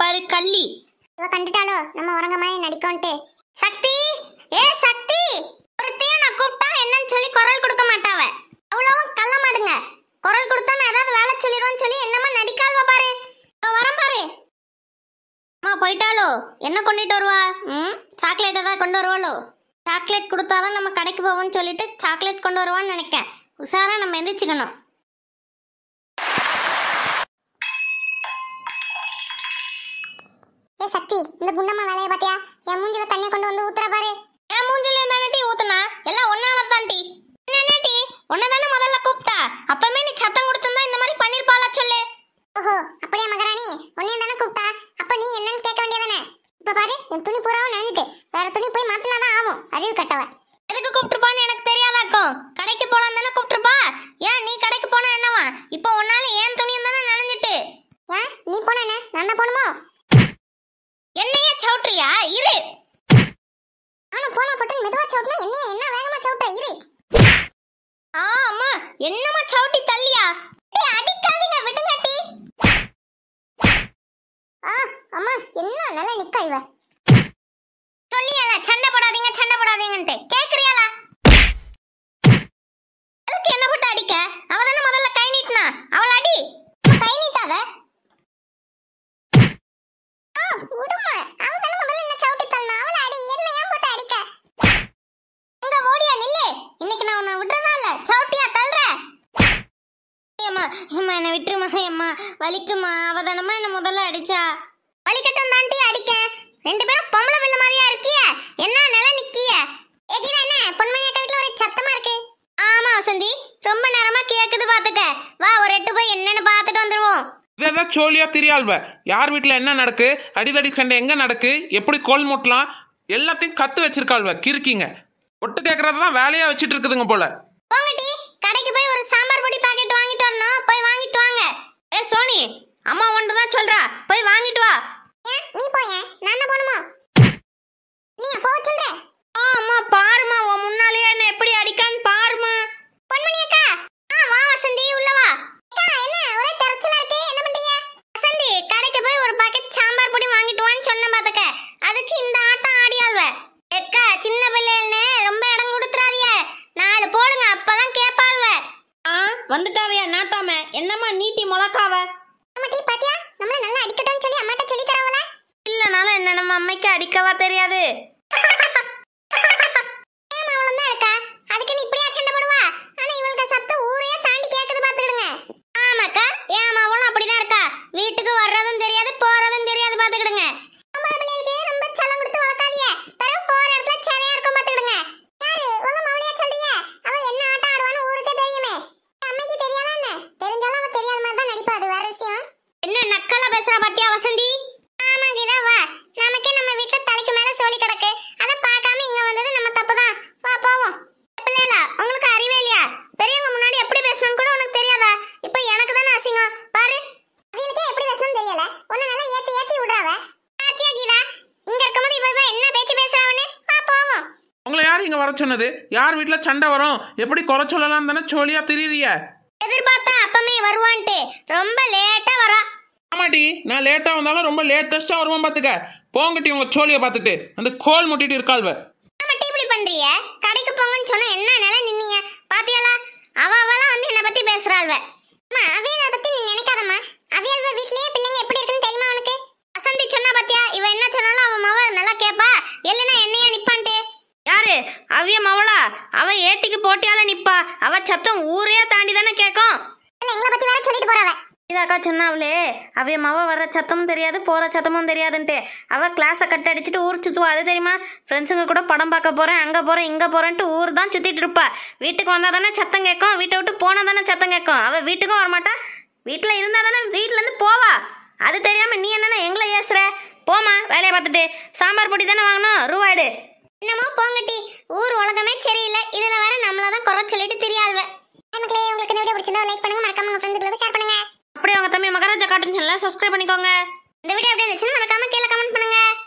பாரு கள்ளி இவ கண்டுட்டாளோ நம்ம உறங்கமாய் நடிக்கோன்ட்டு சக்தி ஏ சக்தி ஒருத்தையும் நான் கூப்பிட்டா என்னன்னு சொல்லி குரல் கொடுக்க மாட்டாவ அவ்வளவும் கள்ள மாடுங்க குரல் கொடுத்தா நான் ஏதாவது வேலை சொல்லிடுவேன்னு சொல்லி என்னமா நடிக்காள்வா பாரு வரேன் பாரு அம்மா போயிட்டாலோ என்ன கொண்டுட்டு வருவா ம் சாக்லேட்டை தான் கொண்டு வருவாளோ சாக்லேட் கொடுத்தாதான் நம்ம கடைக்கு போவோம்னு சொல்லிட்டு சாக்லேட் கொண்டு வருவான்னு நினைக்கேன் உஷாரா நம்ம எந்திரிச்சுக்கணும் என் மூஞ்சில தண்ணி கொண்டு வந்து ஊத்துற பாரு என் மூஞ்சில தானே டீ ஊத்துனா எல்லாம் ஒன்னால தான் என்ன டீ ஒன்ன தானே முதல்ல கூப்பிட்டா அப்பமே நீ சத்தம் கொடுத்திருந்தா இந்த மாதிரி பண்ணிருப்பாளா சொல்லு ஓஹோ அப்படியே மகாராணி உன்னையும் தானே கூப்பிட்டா அப்ப நீ என்னன்னு கேட்க வேண்டியதானே இப்ப பாரு என் துணி பூராவும் நனைஞ்சிட்டு வேற துணி போய் மாத்தினாதான் ஆகும் அறிவு கட்டவ எதுக்கு கூப்பிட்டுருப்பான்னு எனக்கு தெரியாதாக்கும் கடைக்கு போலாம் தானே கூப்பிட்டுருப்பா ஏன் நீ கடைக்கு போனா என்னவா இப்போ உன்னால ஏன் துணியும் தானே நனைஞ்சிட்டு ஏன் நீ போனா என்ன நான் போகணுமோ சவுட்றியா இரு ஆனா போனா பட்டன் மெதுவா சவுட்னா என்ன என்ன வேகமா சவுட்ட இரு ஆமா என்னமா சவுட்டி தள்ளியா அடிக்காதீங்க விடுங்க டி ஆ அம்மா என்ன நல்ல நிக்கா இவ சொல்லியால சண்டை போடாதீங்க சண்டை போடாதீங்கன்ட்டு கேக்குறியாளா அதுக்கு என்ன போட்டு அடிக்க அவ தானே முதல்ல கை நீட்டினா அவள அடி கை நீட்டாத ஆ விடுமா ஏம்மா என்னை விட்டுருமா ஏம்மா வலிக்குமா அவதானமா என்னை முதல்ல அடிச்சா வலிக்கட்டும் தாண்டி அடிக்க ரெண்டு பேரும் பொம்பளை பிள்ளை மாதிரியா இருக்கிய என்ன நில நிக்கிய ஏகிதானே பொன்மணியாட்ட வீட்டுல ஒரு சத்தமா இருக்கு ஆமா வசந்தி ரொம்ப நேரமா கேக்குது பாத்துக்க வா ஒரு எட்டு போய் என்னன்னு பாத்துட்டு வந்துருவோம் இதெல்லாம் சோழியா தெரியாள்வ யார் வீட்டுல என்ன நடக்கு அடிதடி சண்டை எங்க நடக்கு எப்படி கோல் மூட்டலாம் எல்லாத்தையும் கத்து வச்சிருக்காள்வ கிறுக்கிங்க ஒட்டு கேட்கறது தான் வேலையா வச்சுட்டு இருக்குதுங்க போல அம்மா ஒன்று தான் சொல்றா போய் வாங்கிட்டு வா நீ போய் நான் போணுமா நீ போக சொல்ற அம்மா பாருமா உன் முன்னாலேயே என்ன எப்படி அடிக்கான்னு பாருமா பொன்மணி ஆ வா வசந்தி உள்ள வா அக்கா என்ன ஒரே தரச்சலா இருக்கு என்ன பண்றீங்க வசந்தி கடைக்கு போய் ஒரு பாக்கெட் சாம்பார் பொடி வாங்கிட்டு வான்னு சொன்ன பாத்தக்க அதுக்கு இந்த ஆட்டம் ஆடியாள்வ அக்கா சின்ன பிள்ளைன்னு ரொம்ப இடம் கொடுத்துறாதிய நாலு போடுங்க அப்பதான் கேப்பாள்வ ஆ வந்துட்டாவையா நாட்டாம என்னம்மா நீட்டி முளக்காவ பாட்டி பாத்தியா நம்மள நல்லா அடிக்கட்டும்னு சொல்லி அம்மாட்ட சொல்லி தரவல இல்லனால என்ன நம்ம அம்மைக்கு அடிக்கவா தெரியாது நீங்க வர சொன்னது யார் வீட்டுல சண்டை வரும் எப்படி குறை சொல்லலாம் தானே சோழியா திரியறிய எதிர்பார்த்தா அப்பமே வருவான்டே ரொம்ப லேட்டா வரா ஆமாட்டி நான் லேட்டா வந்தாலும் ரொம்ப லேட்டஸ்டா வருவான் பாத்துக்க போங்கட்டி உங்க சோழிய பாத்துட்டு அந்த கோல் முட்டிட்டு இருக்காள்வ ஆமாட்டி இப்படி பண்றிய கடைக்கு போங்கன்னு சொன்னா என்ன நிலை நின்னீங்க பாத்தியாளா அவ அவலாம் வந்து என்ன பத்தி பேசுறாள்வ அம்மா அவியல பத்தி நீ நினைக்காதம்மா அவியல் வீட்லயே பிள்ளைங்க எப்படி இருக்குன்னு தெரியுமா உனக்கு வசந்தி சொன்னா பாத்தியா இவ என்ன சொன்னாலும் அவ மவ நல்லா கேப்பா இல்லைன்னா பேட்டிக்கு போட்டியால நிப்பா அவ சத்தம் ஊரே தாண்டி தானே கேட்கும் எங்களை பத்தி வேற சொல்லிட்டு போறவ இதாக்கா சொன்னாவளே அவைய மவ வர்ற சத்தமும் தெரியாது போற சத்தமும் தெரியாதுன்ட்டு அவ கிளாஸ கட் அடிச்சுட்டு ஊர் சுத்துவா அது தெரியுமா ஃப்ரெண்ட்ஸுங்க கூட படம் பார்க்க போறேன் அங்க போறேன் இங்க போறேன்ட்டு ஊர் தான் சுத்திட்டு இருப்பா வீட்டுக்கு வந்தா தானே சத்தம் கேட்கும் வீட்டை விட்டு போனா தானே சத்தம் கேட்கும் அவ வீட்டுக்கும் வரமாட்டா வீட்டில் இருந்தா தானே வீட்டுல இருந்து போவா அது தெரியாம நீ என்னன்னா எங்களை ஏசுற போமா வேலையை பார்த்துட்டு சாம்பார் பொடி தானே வாங்கணும் ரூபாய்டு என்னமோ போங்கட்டி ஊர் உலகமே சரியில்லை இதுல வேற நம்மள தான் குறை சொல்லிட்டு தெரியாள்வ நமக்குலே உங்களுக்கு இந்த வீடியோ பிடிச்சிருந்தா லைக் பண்ணுங்க மறக்காம ஷேர் பண்ணுங்க அப்படியே உங்க தம்பி மகாராஜா காட்டன் சேனலை சப்ஸ்கிரைப் பண்ணிக்கோங்க இந்த வீடியோ அப்படியே இருந்துச்சுன்னா மறக்காம கீழே கமெண்ட் பண்ணுங்க